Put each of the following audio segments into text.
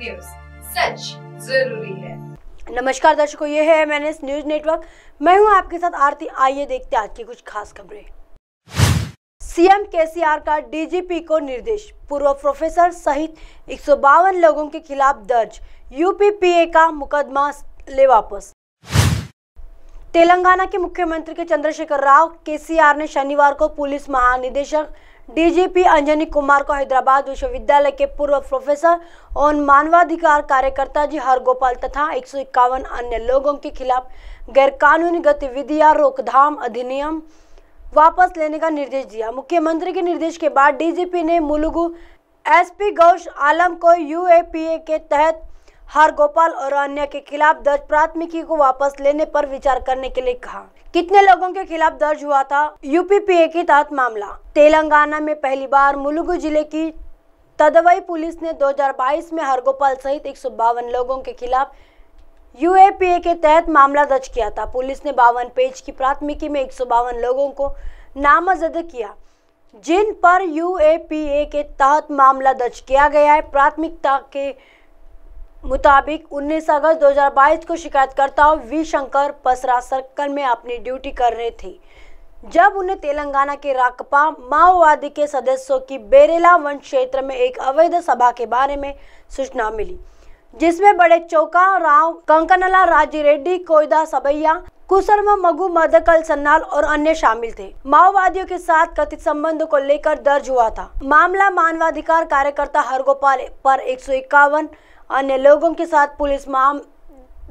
news सच जरूरी है नमस्कार दर्शकों ये है एम न्यूज नेटवर्क मैं हूँ आपके साथ आरती आइए देखते आज की कुछ खास खबरें सीएम केसीआर का डीजीपी को निर्देश पूर्व प्रोफेसर सहित एक लोगों के खिलाफ दर्ज यूपीपीए का मुकदमा ले वापस तेलंगाना के मुख्यमंत्री के चंद्रशेखर राव केसीआर ने शनिवार को पुलिस महानिदेशक डीजीपी अंजनी कुमार को हैदराबाद विश्वविद्यालय के पूर्व प्रोफेसर और मानवाधिकार कार्यकर्ता जी हरगोपाल तथा एक अन्य लोगों के खिलाफ गैरकानूनी गतिविधियां रोकथाम अधिनियम वापस लेने का निर्देश दिया मुख्यमंत्री के निर्देश के बाद डीजीपी ने मुलुगु एसपी गौश आलम को यूएपीए के तहत हार गोपाल और अन्य के खिलाफ दर्ज प्राथमिकी को वापस लेने पर विचार करने के लिए कहा कितने लोगों के खिलाफ दर्ज हुआ था यूपीपीए के तहत मामला तेलंगाना में पहली बार मुलुगु जिले की तदवई पुलिस ने 2022 में हरगोपाल सहित एक लोगों के खिलाफ यूएपीए के तहत मामला दर्ज किया था पुलिस ने बावन पेज की प्राथमिकी में एक लोगों को नामजद किया जिन पर यूएपीए के तहत मामला दर्ज किया गया है प्राथमिकता के मुताबिक 19 अगस्त 2022 को शिकायतकर्ता वी शंकर पसरा सर्कल में अपनी ड्यूटी कर रहे थे जब उन्हें तेलंगाना के राकपा माओवादी के सदस्यों की बेरेला वन क्षेत्र में एक अवैध सभा के बारे में सूचना मिली जिसमें बड़े चौका राव कंकनला राजी रेड्डी कोयदा सबैया कुसरमा मगु मदकल सन्नाल और अन्य शामिल थे माओवादियों के साथ कथित संबंध को लेकर दर्ज हुआ था मामला मानवाधिकार कार्यकर्ता हरगोपाल पर एक अन्य लोगों के साथ पुलिस माम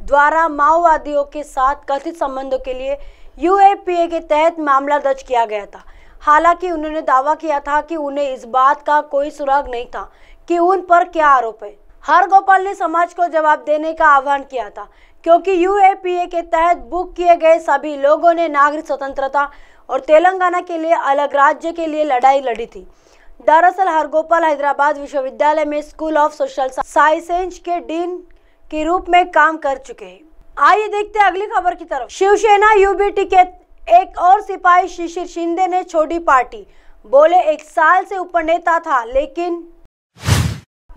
द्वारा माओवादियों के साथ कथित संबंधों के लिए यू के तहत मामला दर्ज किया गया था हालांकि उन्होंने दावा किया था कि उन्हें इस बात का कोई सुराग नहीं था कि उन पर क्या आरोप है हर गोपाल ने समाज को जवाब देने का आह्वान किया था क्योंकि यू के तहत बुक किए गए सभी लोगों ने नागरिक स्वतंत्रता और तेलंगाना के लिए अलग राज्य के लिए लड़ाई लड़ी थी दरअसल हरगोपाल हैदराबाद विश्वविद्यालय में स्कूल ऑफ सोशल साइंस के डीन के रूप में काम कर चुके हैं आइए देखते हैं अगली खबर की तरफ शिवसेना यूबीटी के एक और सिपाही शिशिर शिंदे ने छोड़ी पार्टी बोले एक साल से ऊपर नेता था लेकिन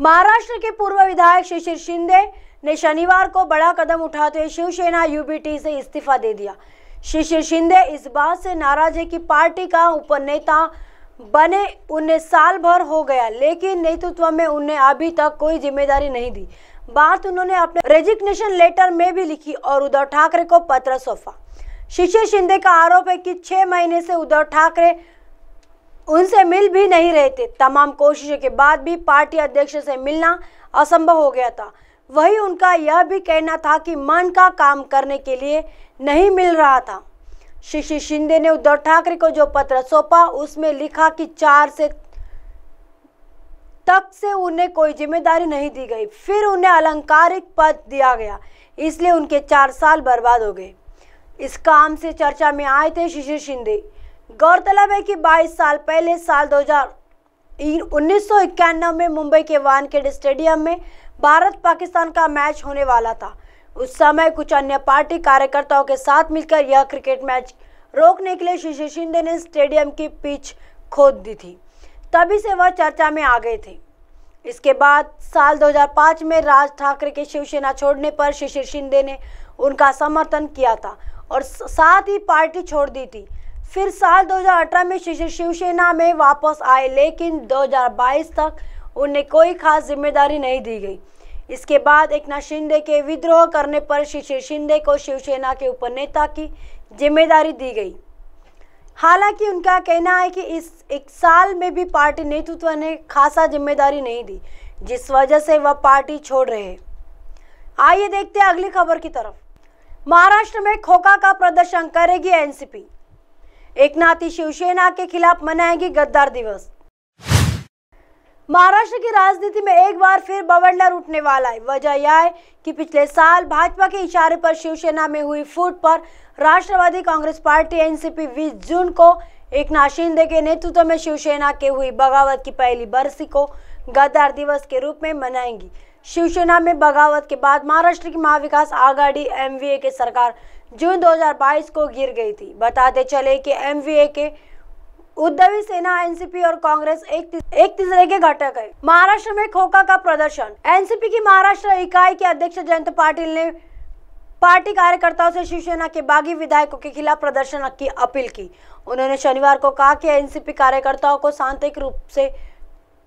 महाराष्ट्र के पूर्व विधायक शिशिर शिंदे ने शनिवार को बड़ा कदम उठाते हुए शिवसेना यूबीटी से इस्तीफा दे दिया शिशिर शिंदे इस बात से नाराज है कि पार्टी का उपनेता बने उन्हें साल भर हो गया लेकिन नेतृत्व में उन्हें अभी तक कोई जिम्मेदारी नहीं दी बात उन्होंने अपने रेजिग्नेशन लेटर में भी लिखी और उद्धव ठाकरे को पत्र सौंपा शिशिर शिंदे का आरोप है कि छह महीने से उद्धव ठाकरे उनसे मिल भी नहीं रहे थे तमाम कोशिशों के बाद भी पार्टी अध्यक्ष से मिलना असंभव हो गया था वही उनका यह भी कहना था कि मन का काम करने के लिए नहीं मिल रहा था शिशि शिंदे ने उद्धव ठाकरे को जो पत्र सौंपा उसमें लिखा कि चार से तक से उन्हें कोई जिम्मेदारी नहीं दी गई फिर उन्हें अलंकारिक पद दिया गया इसलिए उनके चार साल बर्बाद हो गए इस काम से चर्चा में आए थे शिशिर शिंदे गौरतलब है कि 22 साल पहले साल 2019 में मुंबई के वानखेड़े स्टेडियम में भारत पाकिस्तान का मैच होने वाला था उस समय कुछ अन्य पार्टी कार्यकर्ताओं के साथ मिलकर यह क्रिकेट मैच रोकने के लिए शिशिर शिंदे ने स्टेडियम की पिच खोद दी थी तभी से वह चर्चा में आ गए थे इसके बाद साल 2005 में राज ठाकरे के शिवसेना छोड़ने पर शिशिर शिंदे ने उनका समर्थन किया था और साथ ही पार्टी छोड़ दी थी फिर साल 2018 में शिशिर शिवसेना में वापस आए लेकिन 2022 तक उन्हें कोई खास जिम्मेदारी नहीं दी गई इसके बाद एकनाथ शिंदे के विद्रोह करने पर शिशिर शिंदे को शिवसेना के उपनेता की जिम्मेदारी दी गई हालांकि उनका कहना है कि इस एक साल में भी पार्टी नेतृत्व ने खासा जिम्मेदारी नहीं दी जिस वजह से वह पार्टी छोड़ रहे आइए देखते हैं अगली खबर की तरफ महाराष्ट्र में खोखा का प्रदर्शन करेगी एनसीपी एकनाथी शिवसेना के खिलाफ मनाएगी गद्दार दिवस महाराष्ट्र की राजनीति में एक बार फिर बवंडर उठने वाला है वजह यह है कि पिछले साल भाजपा के इशारे पर शिवसेना में हुई फूट पर राष्ट्रवादी कांग्रेस पार्टी एनसीपी बीस जून को एक नाशिंदे के नेतृत्व में शिवसेना के हुई बगावत की पहली बरसी को गद्दार दिवस के रूप में मनाएंगी शिवसेना में बगावत के बाद महाराष्ट्र की महाविकास आघाड़ी एमवीए के सरकार जून 2022 को गिर गई थी बताते चले कि एमवीए के उद्धवी सेना एनसीपी और कांग्रेस एक एक तीसरे के घटक है महाराष्ट्र में खोखा का प्रदर्शन एनसीपी की महाराष्ट्र इकाई के अध्यक्ष जयंत पाटिल ने पार्टी कार्यकर्ताओं से शिवसेना के बागी विधायकों के खिलाफ प्रदर्शन की अपील की उन्होंने शनिवार को कहा कि एनसीपी कार्यकर्ताओं को शांतिक रूप से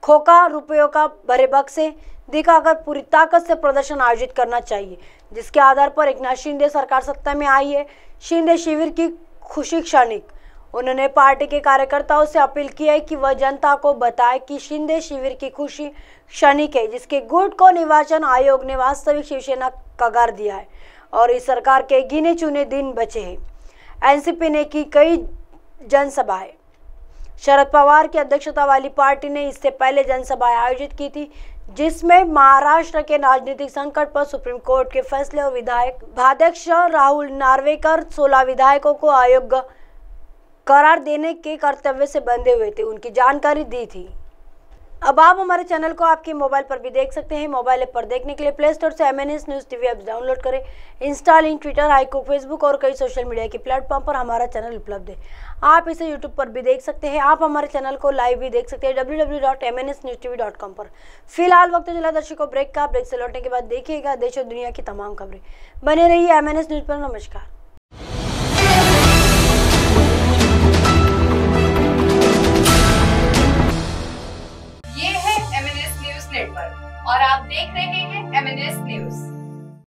खोखा रुपयों का भरे बक्से दिखाकर पूरी ताकत से प्रदर्शन आयोजित करना चाहिए जिसके आधार पर एक नाथ शिंदे सरकार सत्ता में आई है शिंदे शिविर की खुशी क्षणिक उन्होंने पार्टी के कार्यकर्ताओं से अपील की है कि वह जनता को बताए कि शिंदे शिविर की खुशी क्षणिक है जिसके गुट को निर्वाचन आयोग ने वास्तविक शिवसेना कगार दिया है और इस सरकार के गिने चुने दिन बचे हैं एनसीपी ने की कई जनसभाएं शरद पवार की अध्यक्षता वाली पार्टी ने इससे पहले जनसभाएं आयोजित की थी जिसमें महाराष्ट्र के राजनीतिक संकट पर सुप्रीम कोर्ट के फैसले और विधायक भाध्यक्ष राहुल नार्वेकर सोलह विधायकों को आयोग करार देने के कर्तव्य से बंधे हुए थे उनकी जानकारी दी थी अब आप हमारे चैनल को आपके मोबाइल पर भी देख सकते हैं मोबाइल ऐप पर देखने के लिए प्ले स्टोर से M N S news TV app download करें इन ट्विटर हाइको फेसबुक और कई सोशल मीडिया के प्लेटफॉर्म पर हमारा चैनल उपलब्ध है आप इसे यूट्यूब पर भी देख सकते हैं आप हमारे चैनल को लाइव भी देख सकते हैं W W dot M N S news TV dot com पर फिलहाल वक्त जिला दर्शकों ब्रेक का ब्रेक से लौटने के बाद देखिएगा देश और दुनिया की तमाम खबरें बने है एम एन एस न्यूज़ पर नमस्कार